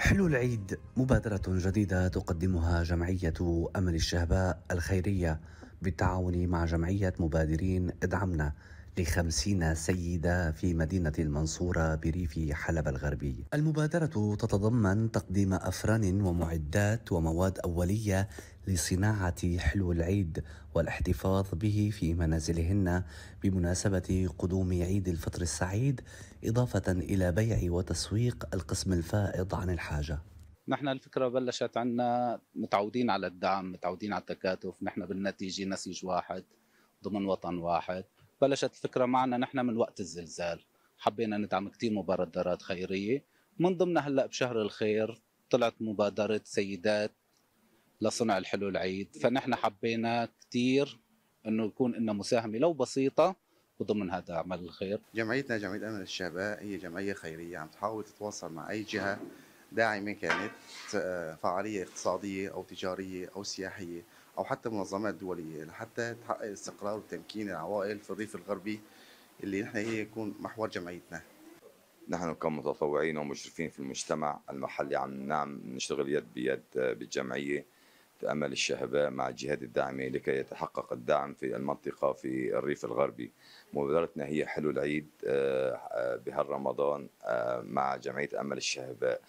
حلو العيد مبادرة جديدة تقدمها جمعية أمل الشهباء الخيرية بالتعاون مع جمعية مبادرين ادعمنا لخمسين سيدة في مدينة المنصورة بريف حلب الغربي المبادرة تتضمن تقديم أفران ومعدات ومواد أولية لصناعة حلو العيد والاحتفاظ به في منازلهن بمناسبة قدوم عيد الفطر السعيد إضافة إلى بيع وتسويق القسم الفائض عن الحاجة نحن الفكره بلشت عنا متعودين على الدعم متعودين على التكاتف نحن بالنتيجه نسيج واحد ضمن وطن واحد بلشت الفكره معنا نحن من وقت الزلزال حبينا ندعم كثير مبادرات خيريه من ضمنها هلا بشهر الخير طلعت مبادره سيدات لصنع الحلو العيد فنحن حبينا كثير انه يكون لنا مساهمه لو بسيطه وضمن هذا عمل الخير جمعيتنا جمعيه امل الشهباء هي جمعيه خيريه عم تحاول تتواصل مع اي جهه داعمه كانت آه، فعاليه اقتصاديه او تجاريه او سياحيه او حتى المنظمات الدوليه لحتى يعني تحقق استقرار وتمكين العوائل في الريف الغربي اللي نحن هي إيه يكون محور جمعيتنا نحن كمتطوعين ومشرفين في المجتمع المحلي عم نعم نشتغل يد بيد بالجمعيه تأمل الشهباء مع الجهات الداعمة لكي يتحقق الدعم في المنطقة في الريف الغربي مبادرتنا هي حلو العيد آه، آه، بهالرمضان آه، مع جمعية أمل الشهباء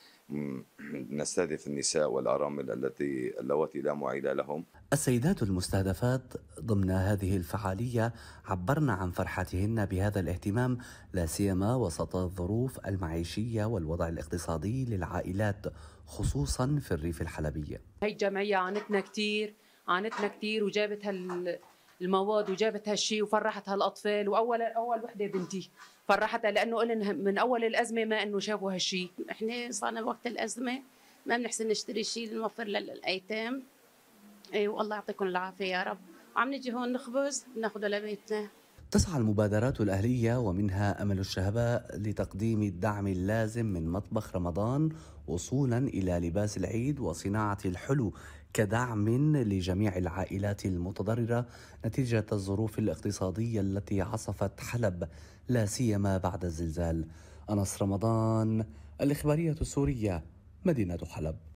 نستهدف النساء والأرامل التي اللواتي لا معيل لهم السيدات المستهدفات ضمن هذه الفعالية عبرن عن فرحتهن بهذا الاهتمام لا سيما وسط الظروف المعيشية والوضع الاقتصادي للعائلات خصوصا في الريف الحلبي هي الجمعية عانتنا كثير عانتنا كثير وجابت هال المواد وجابت هالشيء وفرحت هالاطفال واول اول وحده بنتي فرحتها لانه قلنا من اول الازمه ما انه شافوا هالشيء احنا صارنا وقت الازمه ما بنحسن نشتري شيء نوفر للايتام اي والله يعطيكم العافيه يا رب عم نجي هون نخبز ناخذه لبيتنا تسعى المبادرات الأهلية ومنها أمل الشهباء لتقديم الدعم اللازم من مطبخ رمضان وصولا إلى لباس العيد وصناعة الحلو كدعم لجميع العائلات المتضررة نتيجة الظروف الاقتصادية التي عصفت حلب لا سيما بعد الزلزال. أنس رمضان الإخبارية السورية مدينة حلب